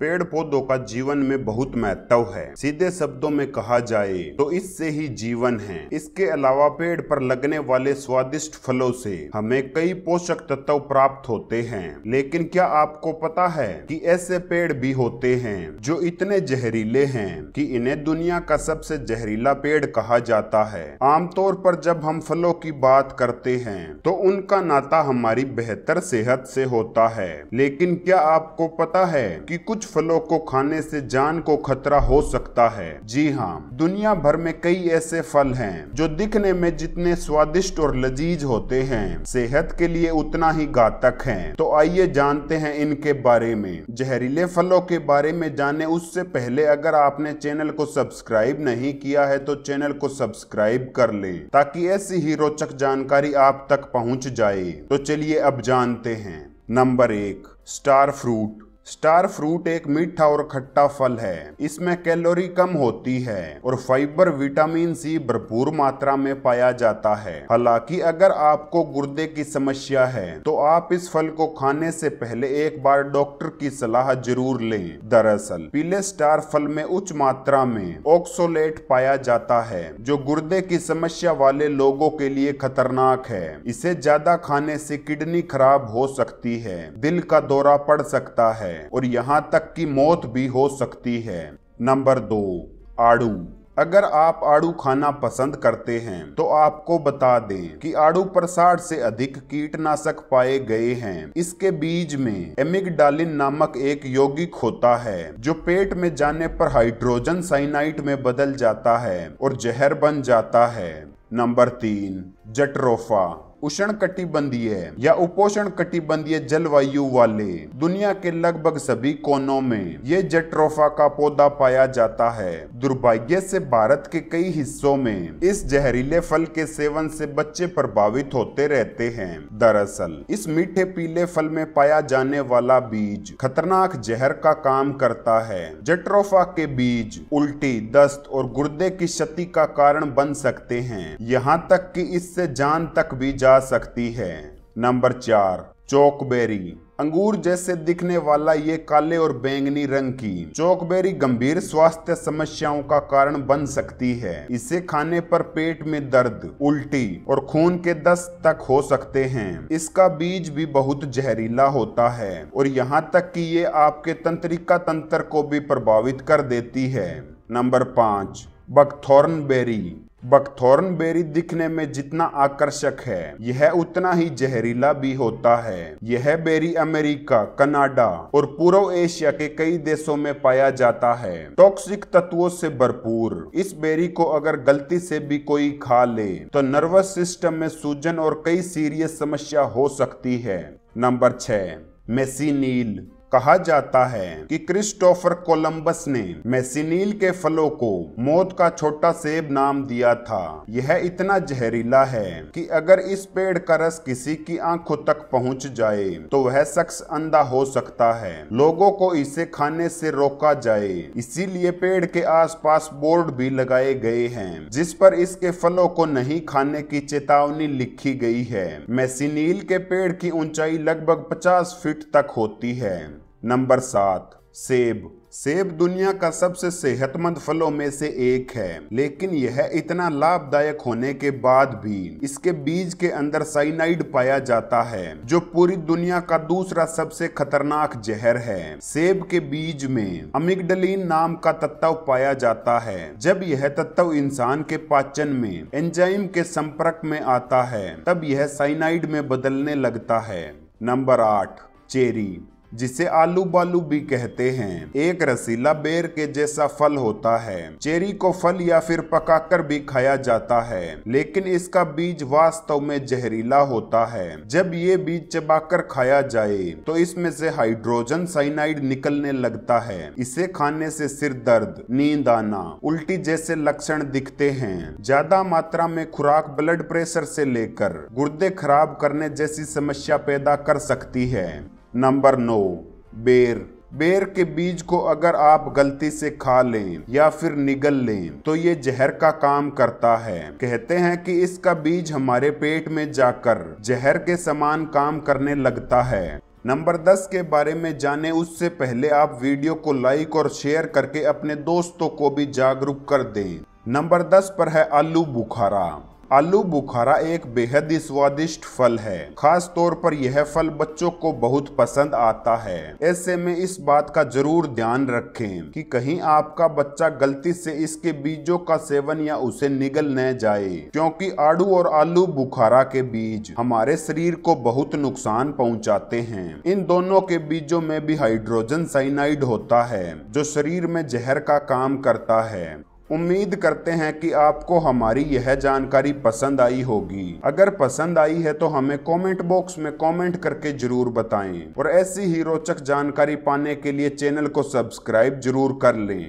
पेड़ पौधों का जीवन में बहुत महत्व है सीधे शब्दों में कहा जाए तो इससे ही जीवन है इसके अलावा पेड़ पर लगने वाले स्वादिष्ट फलों से हमें कई पोषक तत्व प्राप्त होते हैं लेकिन क्या आपको पता है कि ऐसे पेड़ भी होते हैं जो इतने जहरीले हैं कि इन्हें दुनिया का सबसे जहरीला पेड़ कहा जाता है आमतौर पर जब हम फलों की बात करते हैं तो उनका नाता हमारी बेहतर सेहत से होता है लेकिन क्या आपको पता है कि कुछ कुछ फलों को खाने से जान को खतरा हो सकता है जी हाँ दुनिया भर में कई ऐसे फल हैं जो दिखने में जितने स्वादिष्ट और लजीज होते हैं सेहत के लिए उतना ही घातक हैं। तो आइए जानते हैं इनके बारे में जहरीले फलों के बारे में जाने उससे पहले अगर आपने चैनल को सब्सक्राइब नहीं किया है तो चैनल को सब्सक्राइब कर ले ताकि ऐसी ही रोचक जानकारी आप तक पहुँच जाए तो चलिए अब जानते हैं नंबर एक स्टार फ्रूट स्टार फ्रूट एक मीठा और खट्टा फल है इसमें कैलोरी कम होती है और फाइबर विटामिन सी भरपूर मात्रा में पाया जाता है हालांकि अगर आपको गुर्दे की समस्या है तो आप इस फल को खाने से पहले एक बार डॉक्टर की सलाह जरूर लें दरअसल पीले स्टार फल में उच्च मात्रा में ऑक्सोलेट पाया जाता है जो गुर्दे की समस्या वाले लोगों के लिए खतरनाक है इसे ज्यादा खाने से किडनी खराब हो सकती है दिल का दौरा पड़ सकता है है और यहाँ तक की मौत भी हो सकती है नंबर दो आड़ू अगर आप आड़ू खाना पसंद करते हैं तो आपको बता दें कि आड़ू पर साठ से अधिक कीटनाशक पाए गए हैं इसके बीज में एमिगडालिन नामक एक यौगिक होता है जो पेट में जाने पर हाइड्रोजन साइनाइट में बदल जाता है और जहर बन जाता है नंबर तीन जटरोफा उष्ण कटिबंधीय या उपोषण कटिबंधीय जलवायु वाले दुनिया के लगभग सभी कोनों में ये जेट्रोफा का पौधा पाया जाता है दुर्भाग्य से भारत के कई हिस्सों में इस जहरीले फल के सेवन से बच्चे प्रभावित होते रहते हैं दरअसल इस मीठे पीले फल में पाया जाने वाला बीज खतरनाक जहर का काम करता है जट्रोफा के बीज उल्टी दस्त और गुर्दे की क्षति का कारण बन सकते हैं यहाँ तक कि इससे जान तक भी जा जा सकती है नंबर चार चौकबेरी अंगूर जैसे दिखने वाला ये काले और बैंगनी रंग की चौकबेरी गंभीर स्वास्थ्य समस्याओं का कारण बन सकती है इसे खाने पर पेट में दर्द उल्टी और खून के दस्त तक हो सकते हैं इसका बीज भी बहुत जहरीला होता है और यहाँ तक कि ये आपके तंत्रिका तंत्र को भी प्रभावित कर देती है नंबर पाँच बकथॉर्न बेरी बकथोर्न बेरी दिखने में जितना आकर्षक है यह उतना ही जहरीला भी होता है यह बेरी अमेरिका कनाडा और पूर्व एशिया के कई देशों में पाया जाता है टॉक्सिक तत्वों से भरपूर इस बेरी को अगर गलती से भी कोई खा ले तो नर्वस सिस्टम में सूजन और कई सीरियस समस्या हो सकती है नंबर छ मेसी नील कहा जाता है कि क्रिस्टोफर कोलंबस ने मैसिनील के फलों को मौत का छोटा सेब नाम दिया था यह इतना जहरीला है कि अगर इस पेड़ का रस किसी की आंखों तक पहुंच जाए तो वह शख्स अंधा हो सकता है लोगों को इसे खाने से रोका जाए इसीलिए पेड़ के आसपास बोर्ड भी लगाए गए हैं जिस पर इसके फलों को नहीं खाने की चेतावनी लिखी गई है मैसिनील के पेड़ की ऊंचाई लगभग पचास फीट तक होती है नंबर सात सेब सेब दुनिया का सबसे सेहतमंद फलों में से एक है लेकिन यह इतना लाभदायक होने के बाद भी इसके बीज के अंदर साइनाइड पाया जाता है जो पूरी दुनिया का दूसरा सबसे खतरनाक जहर है सेब के बीज में अमिगडलिन नाम का तत्व पाया जाता है जब यह तत्व इंसान के पाचन में एंजाइम के संपर्क में आता है तब यह साइनाइड में बदलने लगता है नंबर आठ चेरी जिसे आलू बालू भी कहते हैं एक रसीला बेर के जैसा फल होता है चेरी को फल या फिर पकाकर भी खाया जाता है लेकिन इसका बीज वास्तव में जहरीला होता है जब ये बीज चबाकर खाया जाए तो इसमें से हाइड्रोजन साइनाइड निकलने लगता है इसे खाने से सिर दर्द नींद आना उल्टी जैसे लक्षण दिखते हैं ज्यादा मात्रा में खुराक ब्लड प्रेशर से लेकर गुर्दे खराब करने जैसी समस्या पैदा कर सकती है नंबर नौ बेर बेर के बीज को अगर आप गलती से खा लें या फिर निगल लें तो ये जहर का काम करता है कहते हैं कि इसका बीज हमारे पेट में जाकर जहर के समान काम करने लगता है नंबर दस के बारे में जाने उससे पहले आप वीडियो को लाइक और शेयर करके अपने दोस्तों को भी जागरूक कर दें नंबर दस पर है आलू बुखारा आलू बुखारा एक बेहद ही स्वादिष्ट फल है खास तौर पर यह फल बच्चों को बहुत पसंद आता है ऐसे में इस बात का जरूर ध्यान रखें कि कहीं आपका बच्चा गलती से इसके बीजों का सेवन या उसे निगल न जाए क्योंकि आड़ू और आलू बुखारा के बीज हमारे शरीर को बहुत नुकसान पहुंचाते हैं इन दोनों के बीजों में भी हाइड्रोजन साइनाइड होता है जो शरीर में जहर का काम करता है उम्मीद करते हैं कि आपको हमारी यह जानकारी पसंद आई होगी अगर पसंद आई है तो हमें कमेंट बॉक्स में कमेंट करके जरूर बताएं और ऐसी ही रोचक जानकारी पाने के लिए चैनल को सब्सक्राइब जरूर कर लें